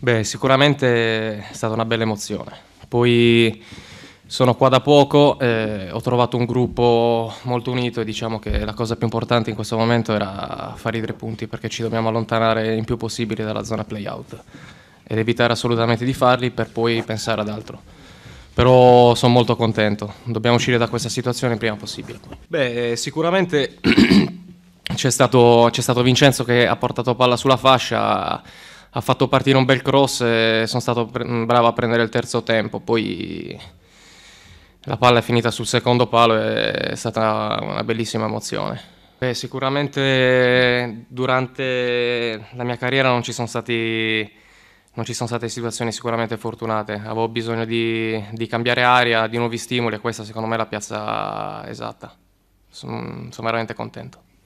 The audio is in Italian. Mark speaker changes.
Speaker 1: Beh, sicuramente è stata una bella emozione. Poi sono qua da poco, eh, ho trovato un gruppo molto unito e diciamo che la cosa più importante in questo momento era fare i tre punti perché ci dobbiamo allontanare il più possibile dalla zona playout ed evitare assolutamente di farli per poi pensare ad altro. Però sono molto contento, dobbiamo uscire da questa situazione il prima possibile.
Speaker 2: Beh, eh, sicuramente
Speaker 1: c'è stato, c'è stato Vincenzo che ha portato palla sulla fascia ha fatto partire un bel cross e sono stato bravo a prendere il terzo tempo. Poi la palla è finita sul secondo palo è stata una bellissima emozione. Beh, sicuramente durante la mia carriera non ci, stati, non ci sono state situazioni sicuramente fortunate, avevo bisogno di, di cambiare aria, di nuovi stimoli e questa secondo me è la piazza esatta. Sono, sono veramente contento.